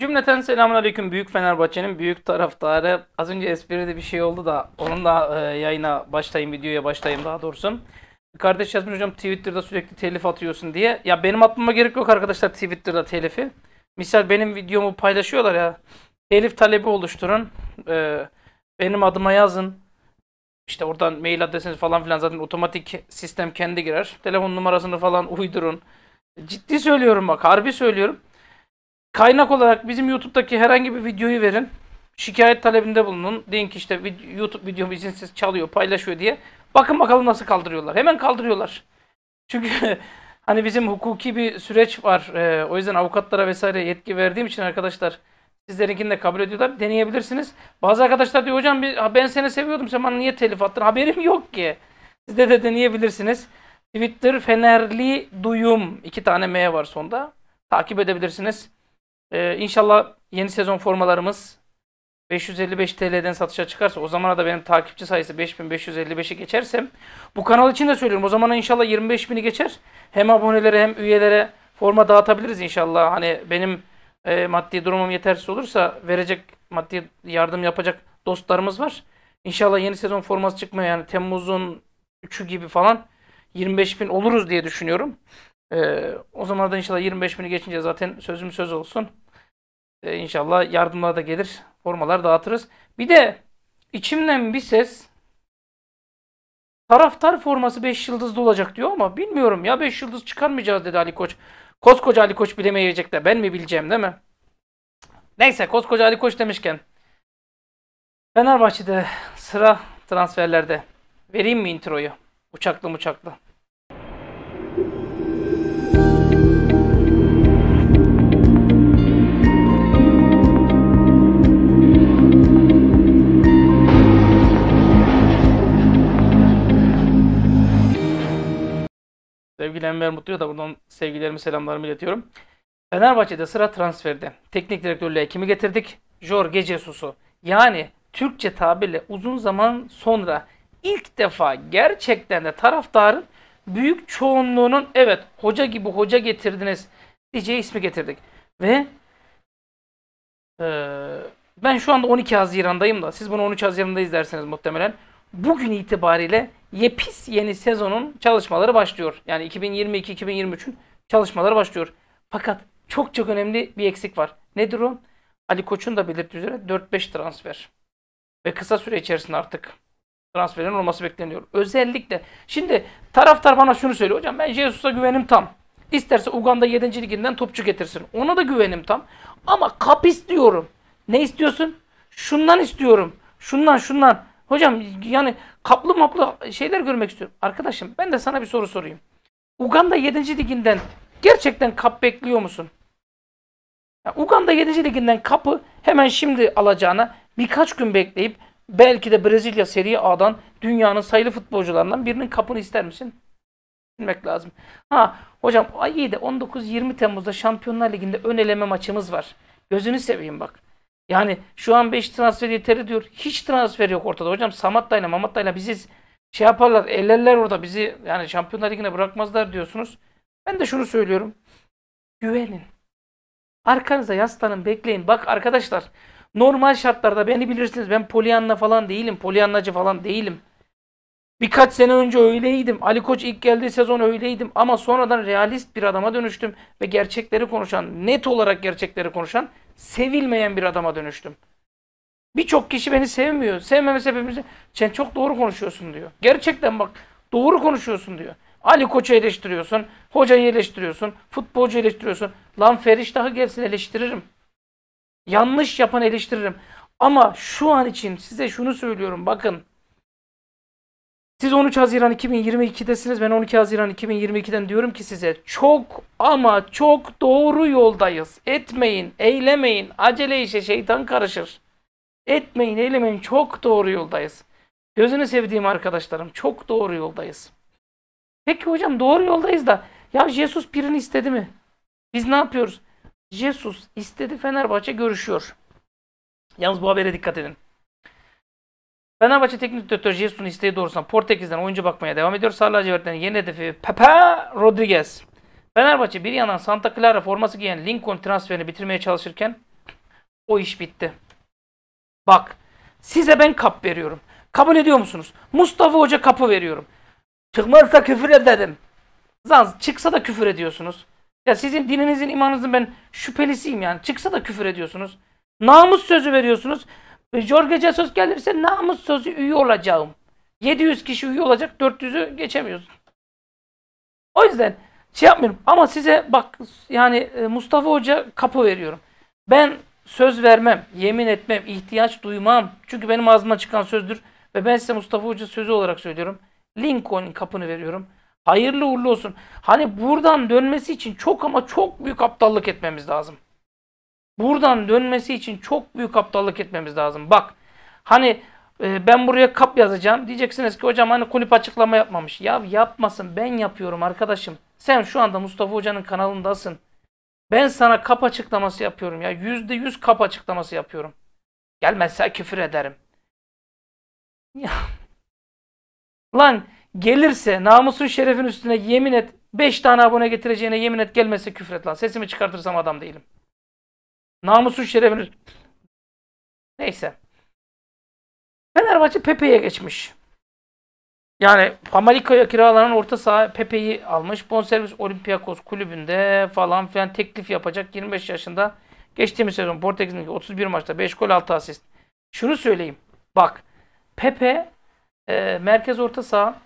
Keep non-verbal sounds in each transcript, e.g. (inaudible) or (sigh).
Cümleten selamünaleyküm Büyük Fenerbahçe'nin büyük taraftarı. Az önce espride bir şey oldu da onunla e, yayına başlayayım, videoya başlayayım daha doğrusu. Kardeş yazmış hocam Twitter'da sürekli telif atıyorsun diye. Ya benim atmama gerek yok arkadaşlar Twitter'da telifi. Misal benim videomu paylaşıyorlar ya. Telif talebi oluşturun. E, benim adıma yazın. İşte oradan mail adresiniz falan filan zaten otomatik sistem kendi girer. Telefon numarasını falan uydurun. Ciddi söylüyorum bak harbi söylüyorum. Kaynak olarak bizim YouTube'daki herhangi bir videoyu verin. Şikayet talebinde bulunun. Deyin ki işte YouTube videomu izinsiz çalıyor, paylaşıyor diye. Bakın bakalım nasıl kaldırıyorlar. Hemen kaldırıyorlar. Çünkü (laughs) hani bizim hukuki bir süreç var. Ee, o yüzden avukatlara vesaire yetki verdiğim için arkadaşlar sizlerinkini de kabul ediyorlar. Deneyebilirsiniz. Bazı arkadaşlar diyor hocam ben seni seviyordum sen bana niye telif attın? Haberim yok ki. Siz de, de deneyebilirsiniz. Twitter Fenerli Duyum iki tane M var sonda. Takip edebilirsiniz. Ee, inşallah yeni sezon formalarımız 555 TL'den satışa çıkarsa o zamana da benim takipçi sayısı 5555'i geçersem bu kanal için de söylüyorum o zamana inşallah 25.000'i geçer. Hem abonelere hem üyelere forma dağıtabiliriz inşallah. Hani benim e, maddi durumum yetersiz olursa verecek maddi yardım yapacak dostlarımız var. İnşallah yeni sezon forması çıkmıyor yani Temmuz'un 3'ü gibi falan 25.000 oluruz diye düşünüyorum. Ee, o zaman da inşallah 25 bini geçince zaten sözüm söz olsun. Ee, inşallah yardımlar da gelir. Formalar dağıtırız. Bir de içimden bir ses taraftar forması 5 yıldızlı olacak diyor ama bilmiyorum ya 5 yıldız çıkarmayacağız dedi Ali Koç. Koskoca Ali Koç bilemeyecek de ben mi bileceğim değil mi? Neyse koskoca Ali Koç demişken Fenerbahçe'de sıra transferlerde. Vereyim mi introyu? Uçaklı uçaklı. Enver Mutlu'ya da buradan sevgilerimi selamlarımı iletiyorum. Fenerbahçe'de sıra transferde. Teknik direktörlüğe kimi getirdik? Jorge Jesus'u. Yani Türkçe tabirle uzun zaman sonra ilk defa gerçekten de taraftarın büyük çoğunluğunun evet hoca gibi hoca getirdiniz diyeceği ismi getirdik. Ve e, ben şu anda 12 Haziran'dayım da siz bunu 13 Haziran'da izlerseniz muhtemelen bugün itibariyle yepis yeni sezonun çalışmaları başlıyor. Yani 2022-2023'ün çalışmaları başlıyor. Fakat çok çok önemli bir eksik var. Nedir o? Ali Koç'un da belirttiği üzere 4-5 transfer. Ve kısa süre içerisinde artık transferin olması bekleniyor. Özellikle şimdi taraftar bana şunu söylüyor. Hocam ben Jesus'a güvenim tam. İsterse Uganda 7. liginden topçu getirsin. Ona da güvenim tam. Ama kap istiyorum. Ne istiyorsun? Şundan istiyorum. Şundan şundan. Hocam yani kaplı maplı şeyler görmek istiyorum. Arkadaşım ben de sana bir soru sorayım. Uganda 7. liginden gerçekten kap bekliyor musun? Ya, Uganda 7. liginden kapı hemen şimdi alacağına birkaç gün bekleyip belki de Brezilya Serie A'dan dünyanın sayılı futbolcularından birinin kapını ister misin? Bilmek lazım. Ha hocam iyi de 19-20 Temmuz'da Şampiyonlar Ligi'nde ön eleme maçımız var. Gözünü seveyim bak. Yani şu an 5 transfer yeteri diyor. Hiç transfer yok ortada. Hocam Samatta'yla Mamatta'yla bizi şey yaparlar. Ellerler orada bizi yani Şampiyonlar Ligi'ne bırakmazlar diyorsunuz. Ben de şunu söylüyorum. Güvenin. Arkanıza yaslanın bekleyin. Bak arkadaşlar normal şartlarda beni bilirsiniz. Ben polyanla falan değilim. Polyanlacı falan değilim. Birkaç sene önce öyleydim. Ali Koç ilk geldiği sezon öyleydim. Ama sonradan realist bir adama dönüştüm. Ve gerçekleri konuşan, net olarak gerçekleri konuşan sevilmeyen bir adama dönüştüm. Birçok kişi beni sevmiyor. Sevmeme sebebimiz sen çok doğru konuşuyorsun diyor. Gerçekten bak doğru konuşuyorsun diyor. Ali Koç'u eleştiriyorsun, hocayı eleştiriyorsun, futbolcu eleştiriyorsun. Lan Feriştah'ı gelsin eleştiririm. Yanlış yapan eleştiririm. Ama şu an için size şunu söylüyorum bakın. Siz 13 Haziran 2022'desiniz. Ben 12 Haziran 2022'den diyorum ki size çok ama çok doğru yoldayız. Etmeyin, eylemeyin. Acele işe şeytan karışır. Etmeyin, eylemeyin. Çok doğru yoldayız. Gözünü sevdiğim arkadaşlarım çok doğru yoldayız. Peki hocam doğru yoldayız da ya Jesus birini istedi mi? Biz ne yapıyoruz? Jesus istedi Fenerbahçe görüşüyor. Yalnız bu habere dikkat edin. Fenerbahçe Teknik direktör Jesus'un isteği doğrusuna Portekiz'den oyuncu bakmaya devam ediyor. Sarla Civert'ten yeni hedefi Pepe Rodriguez. Fenerbahçe bir yandan Santa Clara forması giyen Lincoln transferini bitirmeye çalışırken o iş bitti. Bak size ben kap veriyorum. Kabul ediyor musunuz? Mustafa Hoca kapı veriyorum. Çıkmazsa küfür ederim. Zaz çıksa da küfür ediyorsunuz. Ya sizin dininizin imanınızın ben şüphelisiyim yani. Çıksa da küfür ediyorsunuz. Namus sözü veriyorsunuz. Ve Jorge Jesus gelirse namus sözü üye olacağım. 700 kişi üye olacak, 400'ü geçemiyorsun. O yüzden şey yapmıyorum. Ama size bak yani e, Mustafa Hoca kapı veriyorum. Ben söz vermem, yemin etmem, ihtiyaç duymam. Çünkü benim ağzıma çıkan sözdür. Ve ben size Mustafa Hoca sözü olarak söylüyorum. Lincoln kapını veriyorum. Hayırlı uğurlu olsun. Hani buradan dönmesi için çok ama çok büyük aptallık etmemiz lazım. Buradan dönmesi için çok büyük aptallık etmemiz lazım. Bak hani e, ben buraya kap yazacağım. Diyeceksiniz ki hocam hani kulüp açıklama yapmamış. Ya yapmasın ben yapıyorum arkadaşım. Sen şu anda Mustafa Hoca'nın kanalındasın. Ben sana kap açıklaması yapıyorum ya. Yüzde yüz kap açıklaması yapıyorum. Gelmezse küfür ederim. (laughs) Ya. Lan gelirse namusun şerefin üstüne yemin et. Beş tane abone getireceğine yemin et gelmezse küfür et lan. Sesimi çıkartırsam adam değilim. Namusun şerefini... Neyse. Fenerbahçe Pepe'ye geçmiş. Yani Pamalika'ya kiralanan orta saha Pepe'yi almış. Bonservis Olympiakos kulübünde falan filan teklif yapacak. 25 yaşında geçtiğimiz sezon Portekiz'in 31 maçta 5 gol 6 asist. Şunu söyleyeyim. Bak Pepe e, merkez orta saha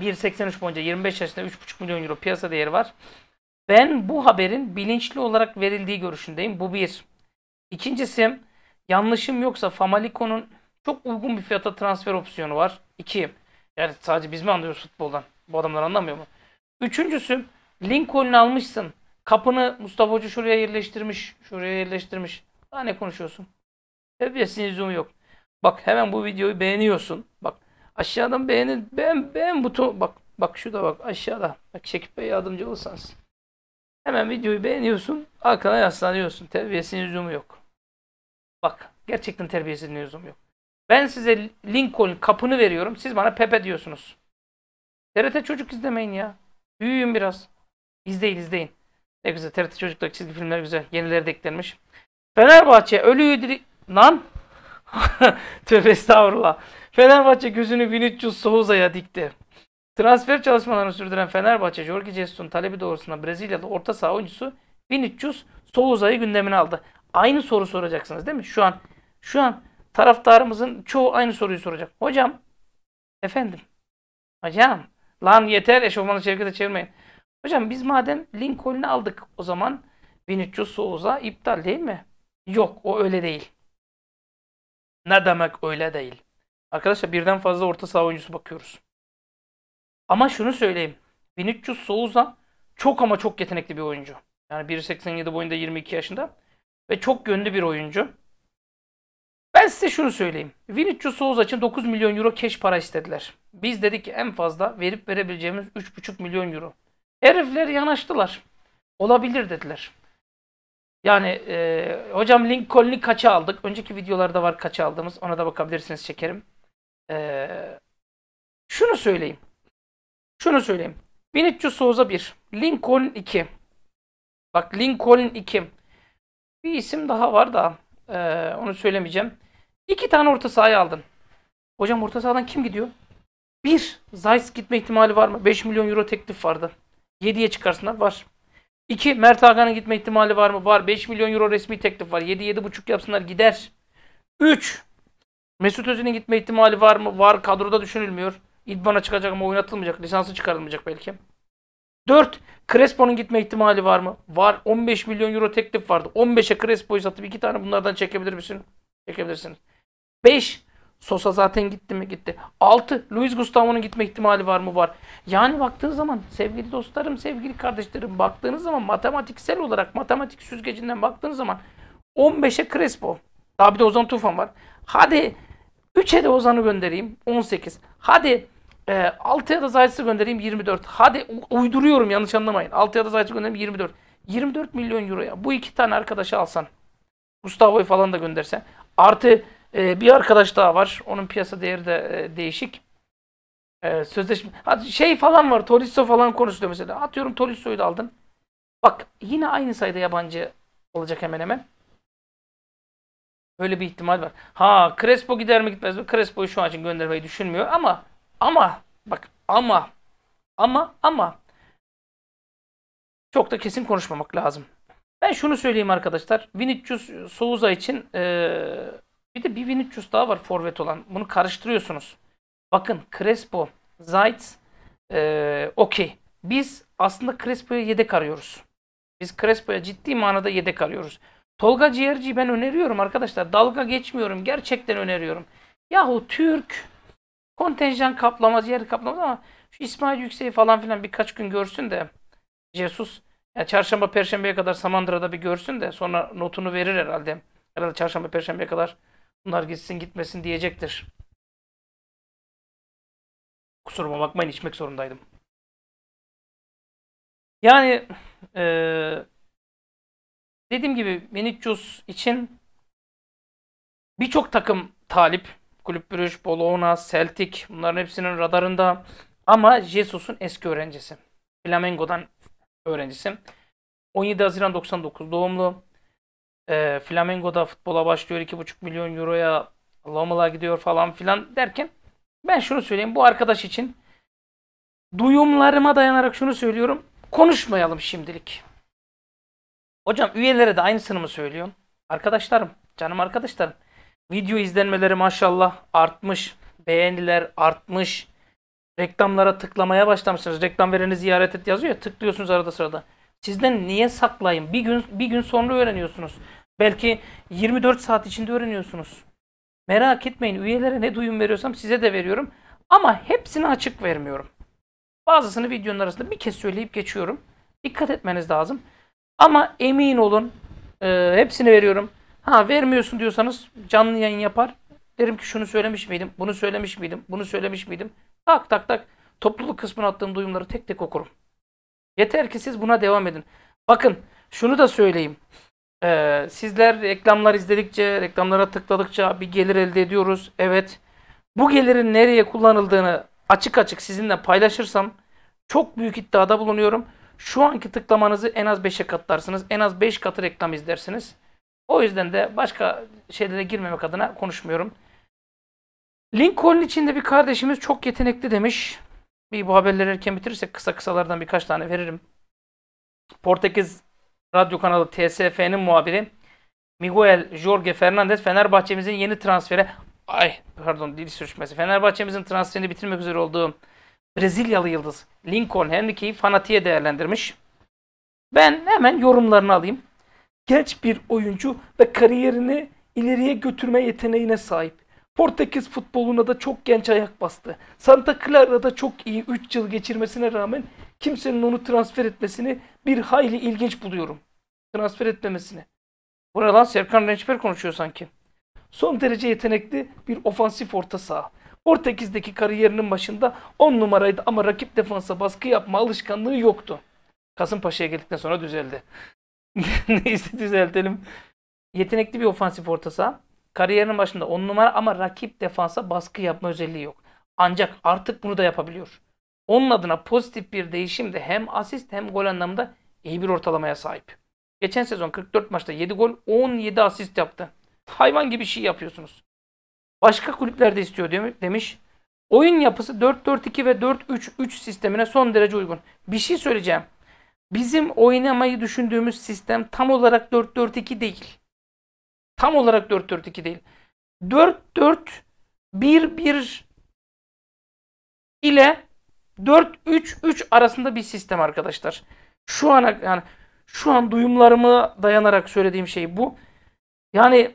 1.83 boyunca 25 yaşında 3.5 milyon euro piyasa değeri var. Ben bu haberin bilinçli olarak verildiği görüşündeyim. Bu bir. İkincisi yanlışım yoksa Famalico'nun çok uygun bir fiyata transfer opsiyonu var. İki. Yani sadece biz mi anlıyoruz futboldan? Bu adamlar anlamıyor mu? Üçüncüsü Lincoln'u almışsın. Kapını Mustafa Hoca şuraya yerleştirmiş. Şuraya yerleştirmiş. Daha ne konuşuyorsun? Terbiyesinin lüzumu yok. Bak hemen bu videoyu beğeniyorsun. Bak aşağıdan beğenin. beğen, beğen buton. Bak bak şurada bak aşağıda. Bak çekip Bey yardımcı olsanız. Hemen videoyu beğeniyorsun. Arkana yaslanıyorsun. Terbiyesinin lüzumu yok. Bak gerçekten terbiyesinin lüzumu yok. Ben size Lincoln kapını veriyorum. Siz bana Pepe diyorsunuz. TRT çocuk izlemeyin ya. Büyüyün biraz. İzleyin izleyin. Ne güzel TRT çocuklar çizgi filmler güzel. Yenileri de eklenmiş. Fenerbahçe ölüyü diri... Lan! (laughs) Tövbe estağfurullah. Fenerbahçe gözünü Vinicius Souza'ya dikti. Transfer çalışmalarını sürdüren Fenerbahçe, Jorge Jesus'un talebi doğrusunda Brezilyalı orta saha oyuncusu Vinicius Souza'yı gündemine aldı. Aynı soru soracaksınız değil mi? Şu an şu an taraftarımızın çoğu aynı soruyu soracak. Hocam, efendim, hocam, lan yeter eşofmanı şirkete çevirmeyin. Hocam biz madem Lincoln'u aldık o zaman Vinicius Souza iptal değil mi? Yok o öyle değil. Ne demek öyle değil? Arkadaşlar birden fazla orta saha oyuncusu bakıyoruz. Ama şunu söyleyeyim. 1300 Souza çok ama çok yetenekli bir oyuncu. Yani 1.87 boyunda 22 yaşında ve çok gönlü bir oyuncu. Ben size şunu söyleyeyim. Vinicius Souza için 9 milyon euro keş para istediler. Biz dedik ki en fazla verip verebileceğimiz 3,5 milyon euro. Herifler yanaştılar. Olabilir dediler. Yani e, hocam Lincoln'i kaça aldık? Önceki videolarda var kaça aldığımız. Ona da bakabilirsiniz çekerim. E, şunu söyleyeyim. Şunu söyleyeyim. Vinicius Souza 1. Lincoln 2. Bak Lincoln 2. Bir isim daha var da ee, onu söylemeyeceğim. İki tane orta sahaya aldın. Hocam orta sahadan kim gidiyor? Bir, Zayt gitme ihtimali var mı? 5 milyon euro teklif vardı. 7'ye çıkarsınlar var. 2. Mert Hakan'ın gitme ihtimali var mı? Var. 5 milyon euro resmi teklif var. 7 7,5 yapsınlar gider. 3. Mesut Özil'in gitme ihtimali var mı? Var. Kadroda düşünülmüyor. İdman'a çıkacak ama oynatılmayacak. Lisansı çıkarılmayacak belki. 4. Crespo'nun gitme ihtimali var mı? Var. 15 milyon euro teklif vardı. 15'e Crespo'yu satıp iki tane bunlardan çekebilir misin? Çekebilirsiniz. 5. Sosa zaten gitti mi? Gitti. 6. Luis Gustavo'nun gitme ihtimali var mı? Var. Yani baktığın zaman sevgili dostlarım, sevgili kardeşlerim baktığınız zaman matematiksel olarak matematik süzgecinden baktığınız zaman 15'e Crespo. Daha bir de Ozan Tufan var. Hadi 3'e de Ozan'ı göndereyim. 18. Hadi e, 6 ya da sayısı göndereyim 24. Hadi uyduruyorum yanlış anlamayın. 6 ya da sayısı göndereyim 24. 24 milyon euroya bu iki tane arkadaşı alsan. Gustavo'yu falan da göndersen. Artı e, bir arkadaş daha var. Onun piyasa değeri de e, değişik. E, sözleşme. Hadi şey falan var. Tolisso falan konuşuluyor mesela. Atıyorum Tolisso'yu da aldın. Bak yine aynı sayıda yabancı olacak hemen hemen. Böyle bir ihtimal var. Ha Crespo gider mi gitmez mi? Crespo'yu şu an için göndermeyi düşünmüyor ama ama bak ama ama ama çok da kesin konuşmamak lazım. Ben şunu söyleyeyim arkadaşlar. Vinicius e, Souza için ee, bir de bir Vinicius daha var forvet olan. Bunu karıştırıyorsunuz. Bakın Crespo, Zayt, ee, okey. Biz aslında Crespo'ya yedek arıyoruz. Biz Crespo'ya ciddi manada yedek arıyoruz. Tolga Ciğerci'yi ben öneriyorum arkadaşlar. Dalga geçmiyorum. Gerçekten öneriyorum. Yahu Türk kontenjan kaplamaz, yer kaplamaz ama şu İsmail Yüksek'i falan filan birkaç gün görsün de Jesus yani çarşamba perşembeye kadar Samandıra'da bir görsün de sonra notunu verir herhalde. Herhalde çarşamba perşembeye kadar bunlar gitsin gitmesin diyecektir. Kusuruma bakmayın içmek zorundaydım. Yani e, dediğim gibi Vinicius için birçok takım talip Kulüp Brüj, Bologna, Celtic bunların hepsinin radarında. Ama Jesus'un eski öğrencisi. Flamengo'dan öğrencisi. 17 Haziran 99 doğumlu. E, Flamengo'da futbola başlıyor. 2,5 milyon euroya Lomala gidiyor falan filan derken ben şunu söyleyeyim. Bu arkadaş için duyumlarıma dayanarak şunu söylüyorum. Konuşmayalım şimdilik. Hocam üyelere de aynısını mı söylüyorsun? Arkadaşlarım, canım arkadaşlarım. Video izlenmeleri maşallah artmış. Beğeniler artmış. Reklamlara tıklamaya başlamışsınız. Reklam vereni ziyaret et yazıyor ya tıklıyorsunuz arada sırada. Sizden niye saklayayım? Bir gün bir gün sonra öğreniyorsunuz. Belki 24 saat içinde öğreniyorsunuz. Merak etmeyin üyelere ne duyum veriyorsam size de veriyorum. Ama hepsini açık vermiyorum. Bazısını videonun arasında bir kez söyleyip geçiyorum. Dikkat etmeniz lazım. Ama emin olun e, hepsini veriyorum. Ha vermiyorsun diyorsanız canlı yayın yapar. Derim ki şunu söylemiş miydim, bunu söylemiş miydim, bunu söylemiş miydim. Tak tak tak topluluk kısmına attığım duyumları tek tek okurum. Yeter ki siz buna devam edin. Bakın şunu da söyleyeyim. Ee, sizler reklamlar izledikçe, reklamlara tıkladıkça bir gelir elde ediyoruz. Evet. Bu gelirin nereye kullanıldığını açık açık sizinle paylaşırsam çok büyük iddiada bulunuyorum. Şu anki tıklamanızı en az 5'e katlarsınız. En az 5 katı reklam izlersiniz. O yüzden de başka şeylere girmemek adına konuşmuyorum. Lincoln içinde bir kardeşimiz çok yetenekli demiş. Bir bu haberleri erken bitirirsek kısa kısalardan birkaç tane veririm. Portekiz radyo kanalı TSF'nin muhabiri Miguel Jorge Fernandez Fenerbahçe'mizin yeni transferi ay pardon dil sürçmesi Fenerbahçe'mizin transferini bitirmek üzere olduğu Brezilyalı yıldız Lincoln Henrique'yi fanatiğe değerlendirmiş. Ben hemen yorumlarını alayım genç bir oyuncu ve kariyerini ileriye götürme yeteneğine sahip. Portekiz futboluna da çok genç ayak bastı. Santa Clara'da çok iyi 3 yıl geçirmesine rağmen kimsenin onu transfer etmesini bir hayli ilginç buluyorum. Transfer etmemesini. Buradan Serkan Rençper konuşuyor sanki. Son derece yetenekli bir ofansif orta saha. Portekiz'deki kariyerinin başında 10 numaraydı ama rakip defansa baskı yapma alışkanlığı yoktu. Kasımpaşa'ya geldikten sonra düzeldi. (laughs) Neyse düzeltelim. Yetenekli bir ofansif orta saha. Kariyerinin başında 10 numara ama rakip defansa baskı yapma özelliği yok. Ancak artık bunu da yapabiliyor. Onun adına pozitif bir değişim de hem asist hem gol anlamında iyi bir ortalamaya sahip. Geçen sezon 44 maçta 7 gol 17 asist yaptı. Hayvan gibi şey yapıyorsunuz. Başka kulüplerde istiyor demiş. Oyun yapısı 4-4-2 ve 4-3-3 sistemine son derece uygun. Bir şey söyleyeceğim. Bizim oynamayı düşündüğümüz sistem tam olarak 4-4-2 değil. Tam olarak 4-4-2 değil. 4-4-1-1 ile 4-3-3 arasında bir sistem arkadaşlar. Şu ana yani şu an duyumlarımı dayanarak söylediğim şey bu. Yani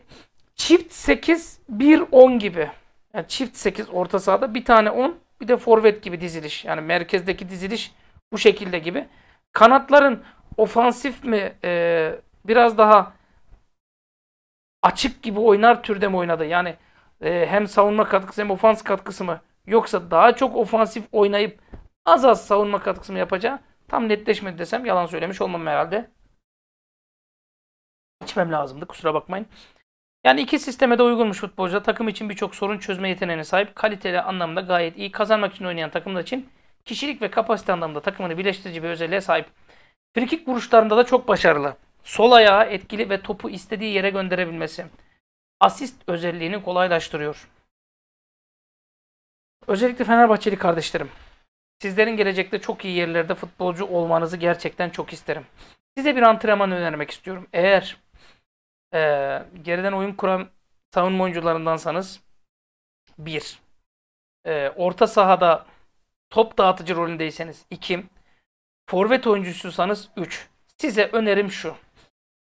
çift 8 1 10 gibi. Yani çift 8 orta sahada bir tane 10 bir de forvet gibi diziliş. Yani merkezdeki diziliş bu şekilde gibi. Kanatların ofansif mi e, biraz daha açık gibi oynar türde mi oynadı? Yani e, hem savunma katkısı hem ofans katkısı mı? Yoksa daha çok ofansif oynayıp az az savunma katkısı mı yapacağı tam netleşmedi desem yalan söylemiş olmam herhalde. İçmem lazımdı kusura bakmayın. Yani iki sisteme de uygunmuş futbolcu. Takım için birçok sorun çözme yeteneğine sahip. Kaliteli anlamda gayet iyi. Kazanmak için oynayan takımlar için Kişilik ve kapasite anlamında takımını birleştirici bir özelliğe sahip. Frikik vuruşlarında da çok başarılı. Sol ayağı etkili ve topu istediği yere gönderebilmesi. Asist özelliğini kolaylaştırıyor. Özellikle Fenerbahçeli kardeşlerim. Sizlerin gelecekte çok iyi yerlerde futbolcu olmanızı gerçekten çok isterim. Size bir antrenman önermek istiyorum. Eğer e, geriden oyun kuran savunma oyuncularındansanız 1. E, orta sahada Top dağıtıcı rolündeyseniz 2. Forvet oyuncusuysanız 3. Size önerim şu.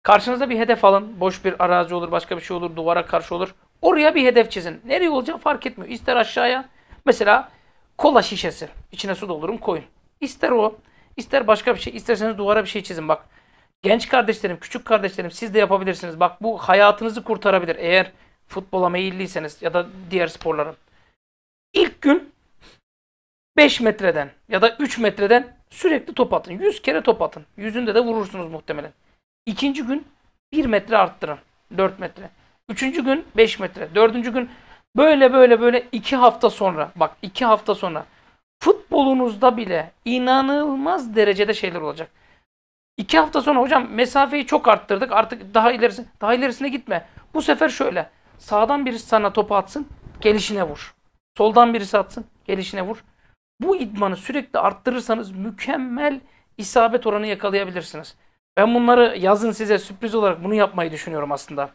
Karşınıza bir hedef alın. Boş bir arazi olur, başka bir şey olur, duvara karşı olur. Oraya bir hedef çizin. Nereye olacağı fark etmiyor. İster aşağıya, mesela kola şişesi. İçine su doldurum koyun. İster o, ister başka bir şey. İsterseniz duvara bir şey çizin. Bak genç kardeşlerim, küçük kardeşlerim siz de yapabilirsiniz. Bak bu hayatınızı kurtarabilir eğer futbola meyilliyseniz ya da diğer sporlara. İlk gün 5 metreden ya da 3 metreden sürekli top atın. 100 kere top atın. Yüzünde de vurursunuz muhtemelen. İkinci gün 1 metre arttırın. 4 metre. Üçüncü gün 5 metre. Dördüncü gün böyle böyle böyle 2 hafta sonra bak 2 hafta sonra futbolunuzda bile inanılmaz derecede şeyler olacak. 2 hafta sonra hocam mesafeyi çok arttırdık artık daha ilerisi daha ilerisine gitme. Bu sefer şöyle sağdan birisi sana topu atsın gelişine vur. Soldan birisi atsın gelişine vur bu idmanı sürekli arttırırsanız mükemmel isabet oranı yakalayabilirsiniz. Ben bunları yazın size sürpriz olarak bunu yapmayı düşünüyorum aslında.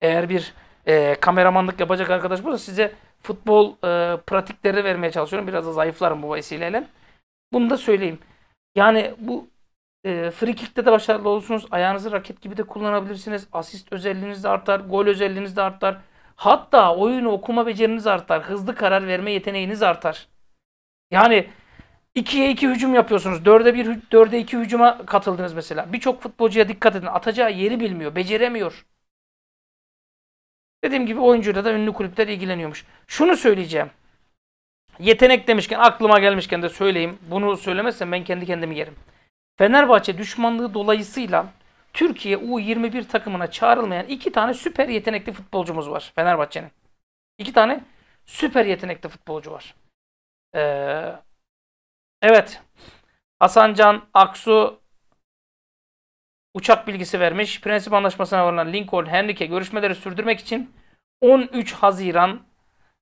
Eğer bir e, kameramanlık yapacak arkadaş varsa size futbol e, pratikleri vermeye çalışıyorum. Biraz da zayıflarım bu vesileyle. Bunu da söyleyeyim. Yani bu e, free kick'te de başarılı olursunuz. Ayağınızı raket gibi de kullanabilirsiniz. Asist özelliğiniz de artar. Gol özelliğiniz de artar. Hatta oyunu okuma beceriniz artar. Hızlı karar verme yeteneğiniz artar. Yani ikiye iki hücum yapıyorsunuz. Dörde bir, dörde iki hücuma katıldınız mesela. Birçok futbolcuya dikkat edin. Atacağı yeri bilmiyor, beceremiyor. Dediğim gibi oyuncuyla da ünlü kulüpler ilgileniyormuş. Şunu söyleyeceğim. Yetenek demişken, aklıma gelmişken de söyleyeyim. Bunu söylemezsem ben kendi kendimi yerim. Fenerbahçe düşmanlığı dolayısıyla Türkiye U21 takımına çağrılmayan iki tane süper yetenekli futbolcumuz var Fenerbahçe'nin. İki tane süper yetenekli futbolcu var. Ee, evet. Hasancan Aksu uçak bilgisi vermiş. Prensip anlaşmasına varılan Lincoln Henrique görüşmeleri sürdürmek için 13 Haziran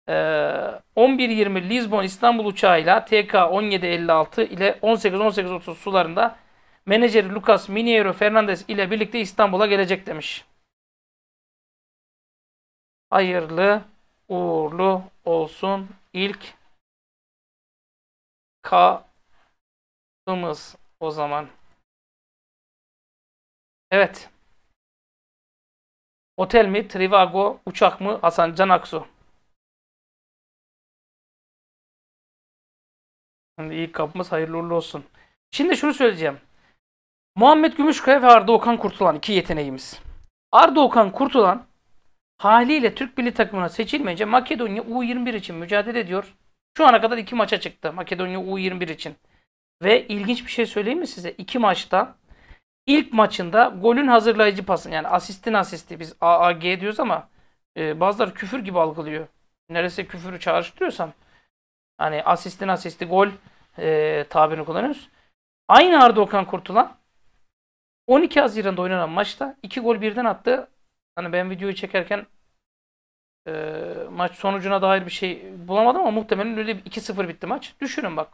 e, 11.20 Lisbon İstanbul uçağıyla TK 1756 ile 18-18.30 sularında menajeri Lucas Mineiro Fernandez ile birlikte İstanbul'a gelecek demiş. Hayırlı uğurlu olsun ilk K'ımız o zaman. Evet. Otel mi? Trivago. Uçak mı? Hasan Can Aksu. Şimdi ilk kapımız hayırlı uğurlu olsun. Şimdi şunu söyleyeceğim. Muhammed Gümüşkaya ve Arda Okan Kurtulan iki yeteneğimiz. Arda Okan Kurtulan haliyle Türk milli takımına seçilmeyince Makedonya U21 için mücadele ediyor. Şu ana kadar iki maça çıktı Makedonya U21 için. Ve ilginç bir şey söyleyeyim mi size? İki maçta ilk maçında golün hazırlayıcı pası yani asistin asisti biz AAG diyoruz ama e, bazıları küfür gibi algılıyor. Neresi küfürü çağrıştırıyorsam hani asistin asisti gol e, tabirini kullanıyoruz. Aynı Arda Okan Kurtulan 12 Haziran'da oynanan maçta iki gol birden attı. Hani ben videoyu çekerken e, maç sonucuna dair bir şey bulamadım ama muhtemelen öyle 2-0 bitti maç. Düşünün bak.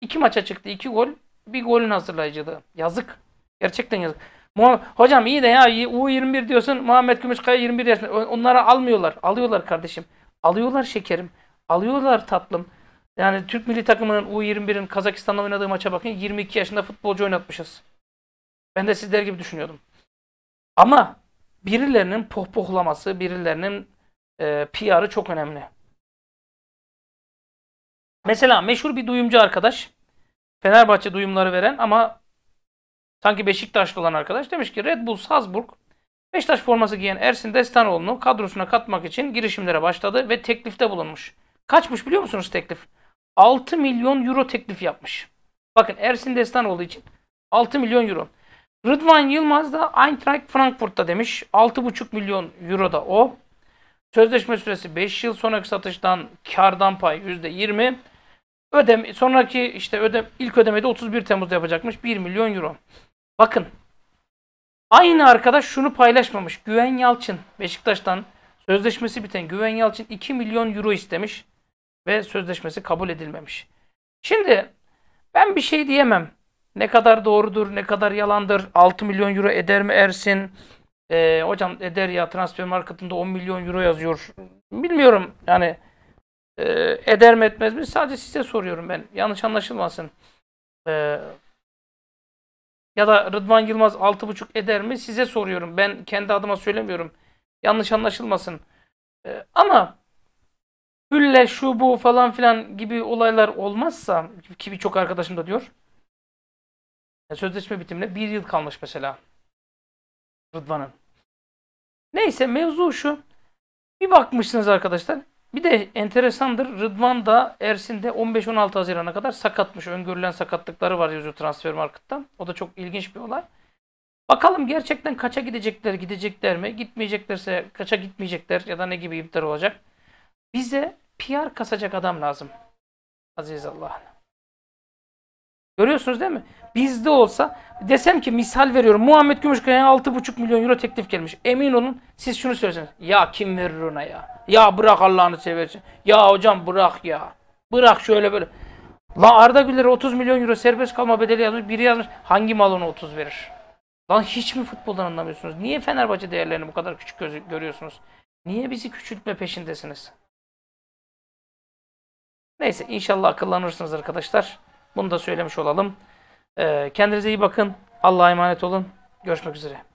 İki maça çıktı. iki gol. Bir golün hazırlayıcılığı. Yazık. Gerçekten yazık. hocam iyi de ya U21 diyorsun. Muhammed Gümüşkaya 21 yaşında. Onları almıyorlar. Alıyorlar kardeşim. Alıyorlar şekerim. Alıyorlar tatlım. Yani Türk milli takımının U21'in Kazakistan'da oynadığı maça bakın 22 yaşında futbolcu oynatmışız. Ben de sizler gibi düşünüyordum. Ama birilerinin pohpohlaması, birilerinin e, ee, PR'ı çok önemli. Mesela meşhur bir duyumcu arkadaş. Fenerbahçe duyumları veren ama sanki Beşiktaşlı olan arkadaş demiş ki Red Bull Salzburg Beşiktaş forması giyen Ersin Destanoğlu'nu kadrosuna katmak için girişimlere başladı ve teklifte bulunmuş. Kaçmış biliyor musunuz teklif? 6 milyon euro teklif yapmış. Bakın Ersin Destanoğlu için 6 milyon euro. Rıdvan Yılmaz da Eintracht Frankfurt'ta demiş. 6,5 milyon euro da o. Sözleşme süresi 5 yıl sonraki satıştan kardan pay %20. Ödem sonraki işte ödem ilk ödemeyi de 31 Temmuz'da yapacakmış 1 milyon euro. Bakın. Aynı arkadaş şunu paylaşmamış. Güven Yalçın Beşiktaş'tan sözleşmesi biten Güven Yalçın 2 milyon euro istemiş ve sözleşmesi kabul edilmemiş. Şimdi ben bir şey diyemem. Ne kadar doğrudur, ne kadar yalandır, 6 milyon euro eder mi Ersin, ee, e, hocam eder ya transfer marketinde 10 milyon euro yazıyor. Bilmiyorum yani e, eder mi etmez mi? Sadece size soruyorum ben. Yanlış anlaşılmasın. E, ya da Rıdvan Yılmaz 6,5 eder mi? Size soruyorum. Ben kendi adıma söylemiyorum. Yanlış anlaşılmasın. E, ama hülle şu bu falan filan gibi olaylar olmazsa ki birçok arkadaşım da diyor. sözleşme bitimine bir yıl kalmış mesela. Rıdvan'ın. Neyse mevzu şu. Bir bakmışsınız arkadaşlar. Bir de enteresandır. Rıdvan da Ersin de 15-16 Haziran'a kadar sakatmış. Öngörülen sakatlıkları var yazıyor transfer market'tan. O da çok ilginç bir olay. Bakalım gerçekten kaça gidecekler, gidecekler mi? Gitmeyeceklerse kaça gitmeyecekler ya da ne gibi iptal olacak? Bize PR kasacak adam lazım. Aziz Allah'ın. Görüyorsunuz değil mi? Bizde olsa desem ki misal veriyorum Muhammed Gümüşkaya'ya 6,5 milyon euro teklif gelmiş. Emin olun siz şunu söyleseniz. Ya kim verir ona ya? Ya bırak Allah'ını seversin Ya hocam bırak ya. Bırak şöyle böyle. La Arda Güler'e 30 milyon euro serbest kalma bedeli yazmış. Biri yazmış. Hangi mal ona 30 verir? Lan hiç mi futboldan anlamıyorsunuz? Niye Fenerbahçe değerlerini bu kadar küçük görüyorsunuz? Niye bizi küçültme peşindesiniz? Neyse inşallah akıllanırsınız arkadaşlar. Bunu da söylemiş olalım. Ee, kendinize iyi bakın. Allah'a emanet olun. Görüşmek üzere.